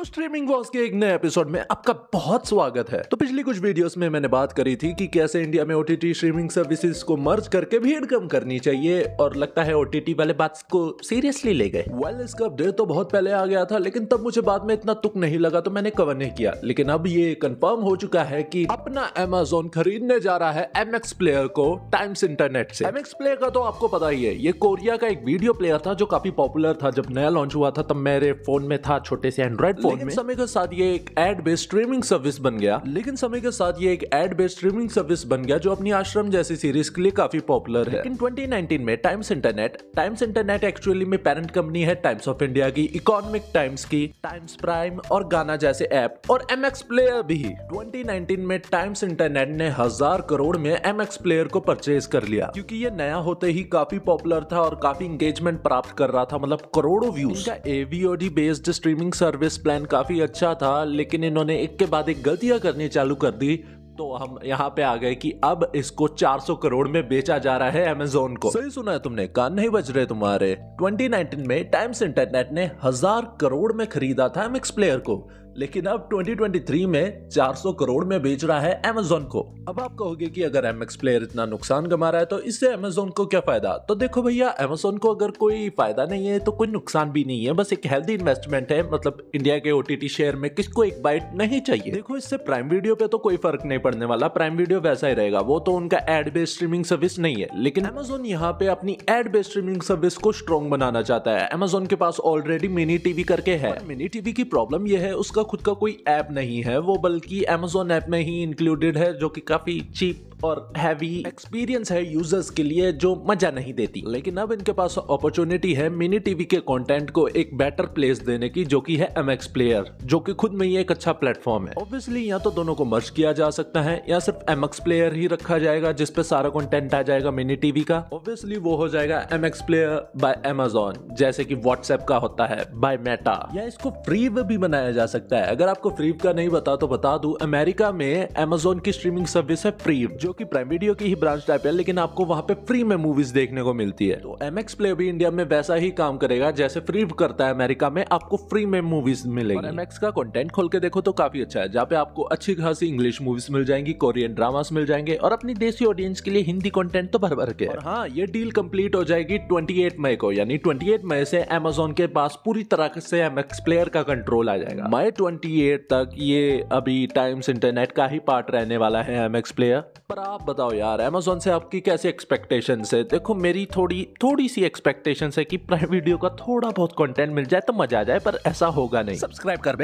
तो streaming Wars के एक नए एपिसोड में आपका बहुत स्वागत है तो पिछली कुछ वीडियोस में मैंने बात करी थी कि कैसे इंडिया में ओटीटी स्ट्रीमिंग सर्विसेज को मर्ज करके भीड़ कम करनी चाहिए और लगता है ओटीटी वाले बात को सीरियसली ले गए वेल इसका अपडेट तो बहुत पहले आ गया था लेकिन तब मुझे बाद में इतना तुक नहीं लगा तो मैंने कवर नहीं किया लेकिन अब ये कन्फर्म हो चुका है की अपना एमेजोन खरीदने जा रहा है एम प्लेयर को टाइम्स इंटरनेट से एम प्लेयर का तो आपको पता ही है ये कोरिया का एक वीडियो प्लेयर था जो काफी पॉपुलर था जब नया लॉन्च हुआ था तब मेरे फोन में था छोटे से एंड्रॉइड फोन फोन में समय के साथ ये एक एड बेस्ड स्ट्रीमिंग सर्विस बन गया लेकिन समय के साथ ये एक एड बेस्ड स्ट्रीमिंग सर्विस बन गया जो अपनी आश्रम जैसी सीरीज के लिए काफी पॉपुलर है लेकिन 2019 में Times Internet Times Internet actually में पेरेंट कंपनी है टाइम्स ऑफ इंडिया की इकोनॉमिक टाइम्स की टाइम्स प्राइम और गाना जैसे ऐप और एम प्लेयर भी ट्वेंटी में टाइम्स इंटरनेट ने हजार करोड़ में एम प्लेयर को परचेज कर लिया क्योंकि ये नया होते ही काफी पॉपुलर था और काफी इंगेजमेंट प्राप्त कर रहा था मतलब करोड़ों views AVOD based streaming service plan plan काफ़ी अच्छा था लेकिन इन्होंने एक के बाद एक गलतियां करनी चालू कर दी तो हम यहाँ पे आ गए कि अब इसको 400 करोड़ में बेचा जा रहा है अमेजोन को सही सुना है तुमने कान नहीं बज रहे तुम्हारे 2019 में टाइम्स इंटरनेट ने हजार करोड़ में खरीदा था एमएक्स प्लेयर को लेकिन अब 2023 में 400 करोड़ में बेच रहा है अमेजोन को अब आप कहोगे कि अगर एम प्लेयर इतना नुकसान कमा रहा है तो इससे अमेजोन को क्या फायदा तो देखो भैया अमेजोन को अगर कोई फायदा नहीं है तो कोई नुकसान भी नहीं है बस एक हेल्दी इन्वेस्टमेंट है मतलब इंडिया के ओटीटी शेयर में किसको एक बाइट नहीं चाहिए देखो इससे प्राइम वीडियो पे तो कोई फर्क नहीं पड़ने वाला प्राइम वीडियो वैसा ही रहेगा वो तो उनका एड बेस्ड स्ट्रीमिंग सर्विस नहीं है लेकिन अमेजोन यहाँ पे अपनी एड बेस्ड स्ट्रीमिंग सर्विस को स्ट्रॉन्ग बनाना चाहता है अमेजोन के पास ऑलरेडी मिनी टीवी करके है मिनी टीवी की प्रॉब्लम यह है उसका खुद का कोई ऐप नहीं है वो बल्कि अमेजोन ऐप में ही इंक्लूडेड है जो कि काफ़ी चीप और हैवी एक्सपीरियंस है यूजर्स के लिए जो मजा नहीं देती लेकिन अब इनके पास अपॉर्चुनिटी है मिनी टीवी के कंटेंट को एक बेटर प्लेस देने की जो कि है एम प्लेयर जो कि खुद में ही एक अच्छा प्लेटफॉर्म है ऑब्वियसली या तो दोनों को मर्ज किया जा सकता है या सिर्फ एम प्लेयर ही रखा जाएगा जिसपे सारा कॉन्टेंट आ जाएगा मिनी टीवी का ऑब्वियसली वो हो जाएगा एम प्लेयर बाय एमेजॉन जैसे की व्हाट्सएप का होता है बाय मेटा या इसको फ्री में भी बनाया जा सकता है अगर आपको फ्री का नहीं बता तो बता दू अमेरिका में एमेजोन की स्ट्रीमिंग सर्विस है फ्री जो जो कि प्राइम वीडियो की ही ब्रांच टाइप है लेकिन आपको वहाँ पे फ्री में मूवीज देखने को मिलती है तो एम एक्स प्ले भी इंडिया में वैसा ही काम करेगा जैसे फ्री करता है अमेरिका में आपको फ्री में मूवीज मिलेगी एम एक्स का कॉन्टेंट खोल के देखो तो काफी अच्छा है जहाँ पे आपको अच्छी खासी इंग्लिश मूवीज मिल जाएंगी कोरियन ड्रामास मिल जाएंगे और अपनी देशी ऑडियंस के लिए हिंदी कॉन्टेंट तो भर भर के हाँ ये डील कम्प्लीट हो जाएगी ट्वेंटी मई को यानी ट्वेंटी मई से एमेजोन के पास पूरी तरह से एम एक्स प्लेयर का कंट्रोल आ जाएगा मई ट्वेंटी तक ये अभी टाइम्स इंटरनेट का ही पार्ट रहने वाला है एम एक्स प्लेयर पर आप बताओ यार अमेजोन से आपकी कैसे एक्सपेक्टेशन है देखो मेरी थोड़ी थोड़ी सी एक्सपेक्टेशन है कि प्राइम वीडियो का थोड़ा बहुत कंटेंट मिल जाए तो मजा आ जाए पर ऐसा होगा नहीं सब्सक्राइब कर